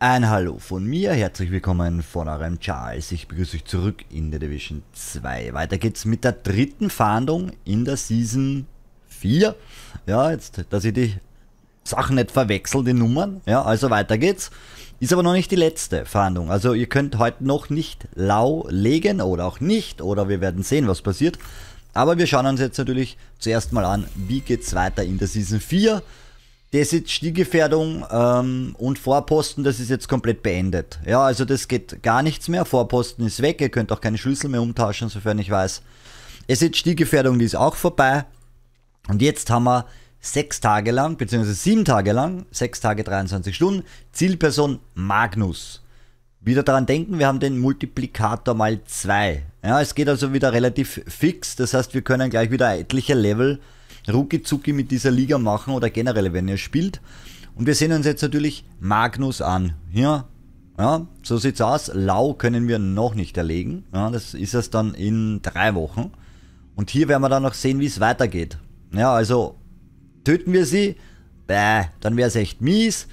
Ein Hallo von mir, herzlich willkommen von eurem Charles. Ich begrüße euch zurück in der Division 2. Weiter geht's mit der dritten Fahndung in der Season 4. Ja, jetzt, dass ich die Sachen nicht verwechsel, die Nummern. Ja, also weiter geht's. Ist aber noch nicht die letzte Fahndung. Also ihr könnt heute noch nicht lau legen oder auch nicht. Oder wir werden sehen, was passiert. Aber wir schauen uns jetzt natürlich zuerst mal an, wie geht's weiter in der Season 4 das jetzt Stiegefährdung ähm, und Vorposten, das ist jetzt komplett beendet. Ja, also das geht gar nichts mehr. Vorposten ist weg, ihr könnt auch keine Schlüssel mehr umtauschen, sofern ich weiß. Es ist Stiegefährdung, die ist auch vorbei. Und jetzt haben wir sechs Tage lang, beziehungsweise sieben Tage lang, sechs Tage 23 Stunden, Zielperson Magnus. Wieder daran denken, wir haben den Multiplikator mal 2. Ja, es geht also wieder relativ fix, das heißt, wir können gleich wieder etliche Level Rucki-Zucki mit dieser Liga machen oder generell, wenn ihr spielt. Und wir sehen uns jetzt natürlich Magnus an. Hier, ja, so sieht's aus. Lau können wir noch nicht erlegen. Ja, das ist es dann in drei Wochen. Und hier werden wir dann noch sehen, wie es weitergeht. Ja, also töten wir sie, bäh, dann wäre es echt mies.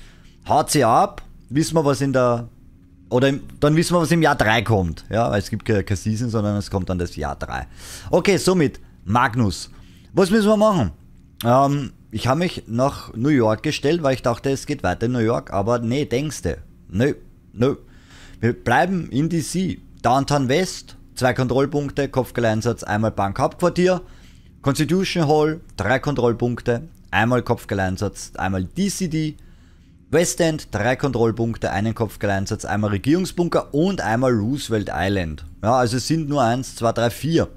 Haut sie ab, wissen wir, was in der. Oder im, dann wissen wir, was im Jahr 3 kommt. Ja, es gibt keine Season, sondern es kommt dann das Jahr 3. Okay, somit Magnus. Was müssen wir machen? Ähm, ich habe mich nach New York gestellt, weil ich dachte, es geht weiter in New York, aber nee, denkste. Nö, nö. Wir bleiben in DC. Downtown West, zwei Kontrollpunkte, Kopfgeleinsatz, einmal Bankhauptquartier. Constitution Hall, drei Kontrollpunkte, einmal Kopfgeleinsatz, einmal DCD. West End, drei Kontrollpunkte, einen Kopfgeleinsatz, einmal Regierungsbunker und einmal Roosevelt Island. Ja, also es sind nur eins, zwei, drei, vier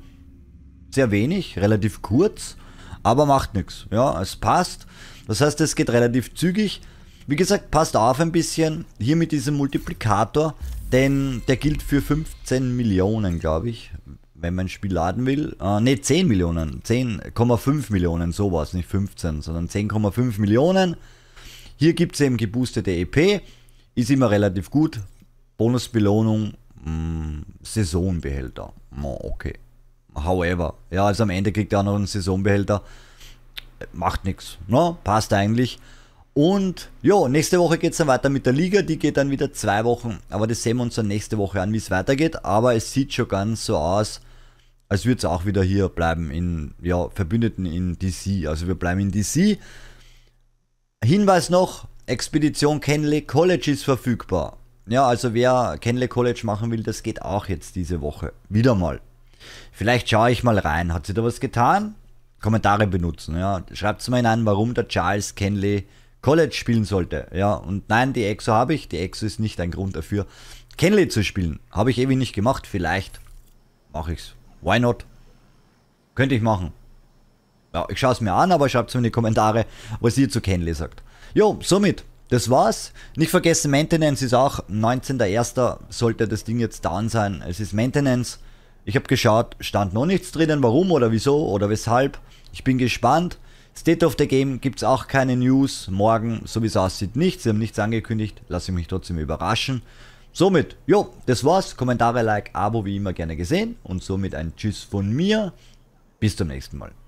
sehr wenig, relativ kurz, aber macht nichts. Ja, es passt. Das heißt, es geht relativ zügig. Wie gesagt, passt auf ein bisschen hier mit diesem Multiplikator, denn der gilt für 15 Millionen, glaube ich, wenn man ein Spiel laden will. Äh, ne, 10 Millionen, 10,5 Millionen, sowas, nicht 15, sondern 10,5 Millionen. Hier gibt es eben geboostete EP, ist immer relativ gut. Bonusbelohnung, mm, Saisonbehälter. Oh, okay. However, ja, also am Ende kriegt er auch noch einen Saisonbehälter. Macht nichts, ne? Passt eigentlich. Und ja, nächste Woche geht es dann weiter mit der Liga. Die geht dann wieder zwei Wochen. Aber das sehen wir uns dann nächste Woche an, wie es weitergeht. Aber es sieht schon ganz so aus, als würde es auch wieder hier bleiben in ja, Verbündeten in DC. Also wir bleiben in DC. Hinweis noch: Expedition Kenley College ist verfügbar. Ja, also wer Kenley College machen will, das geht auch jetzt diese Woche. Wieder mal. Vielleicht schaue ich mal rein. Hat sie da was getan? Kommentare benutzen, ja. Schreibt es mal hinein, warum der Charles Kenley College spielen sollte, ja. Und nein, die Exo habe ich. Die Exo ist nicht ein Grund dafür, Kenley zu spielen. Habe ich ewig nicht gemacht. Vielleicht mache ich es. Why not? Könnte ich machen. Ja, ich schaue es mir an, aber schreibt es mir in die Kommentare, was ihr zu Kenley sagt. Jo, somit. Das war's. Nicht vergessen, Maintenance ist auch 19.01. sollte das Ding jetzt down sein. Es ist Maintenance. Ich habe geschaut, stand noch nichts drinnen, warum oder wieso oder weshalb. Ich bin gespannt. State of the Game gibt es auch keine News. Morgen, so wie es aussieht, nichts. Sie haben nichts angekündigt. Lasse ich mich trotzdem überraschen. Somit, jo, das war's. Kommentare, Like, Abo wie immer gerne gesehen. Und somit ein Tschüss von mir. Bis zum nächsten Mal.